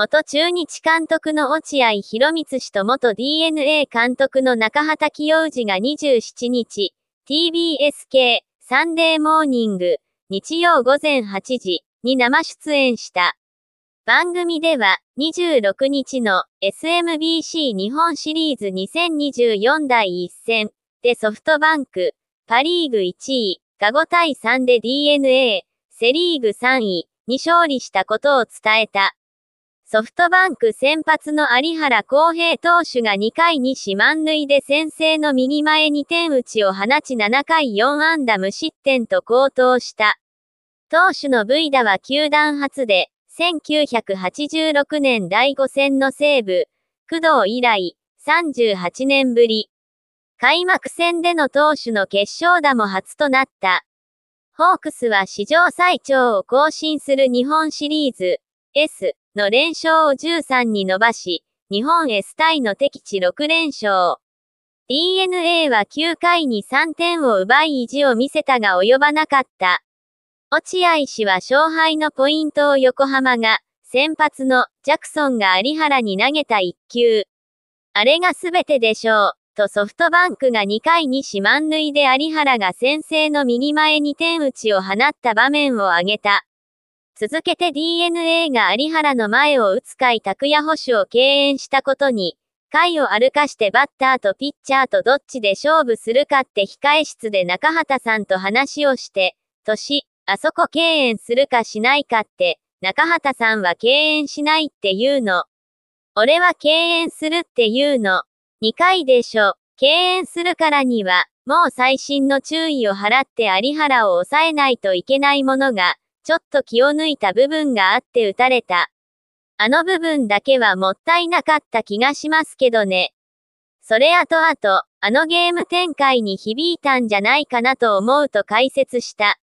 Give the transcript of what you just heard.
元中日監督の落合博満氏と元 DNA 監督の中畑清氏が27日、TBS 系サンデーモーニング、日曜午前8時に生出演した。番組では、26日の SMBC 日本シリーズ2024第1戦でソフトバンク、パリーグ1位、ガゴ対3で DNA、セリーグ3位に勝利したことを伝えた。ソフトバンク先発の有原航平投手が2回に四万塁で先制の右前2点打ちを放ち7回4安打無失点と高騰した。投手の V 打は球団初で、1986年第5戦の西部、工藤以来、38年ぶり。開幕戦での投手の決勝打も初となった。ホークスは史上最長を更新する日本シリーズ、S。の連勝を13に伸ばし、日本 S タイの敵地6連勝。DNA は9回に3点を奪い意地を見せたが及ばなかった。落合氏は勝敗のポイントを横浜が、先発のジャクソンが有原に投げた1球。あれが全てでしょう、とソフトバンクが2回に四万塁で有原が先制の右前に点打ちを放った場面を挙げた。続けて DNA が有原の前を打つ回拓也捕手を敬遠したことに、回を歩かしてバッターとピッチャーとどっちで勝負するかって控え室で中畑さんと話をして、年、あそこ敬遠するかしないかって、中畑さんは敬遠しないって言うの。俺は敬遠するって言うの。2回でしょ。敬遠するからには、もう最新の注意を払って有原を抑えないといけないものが、ちょっと気を抜いた部分があって打たれた。あの部分だけはもったいなかった気がしますけどね。それあとあと、あのゲーム展開に響いたんじゃないかなと思うと解説した。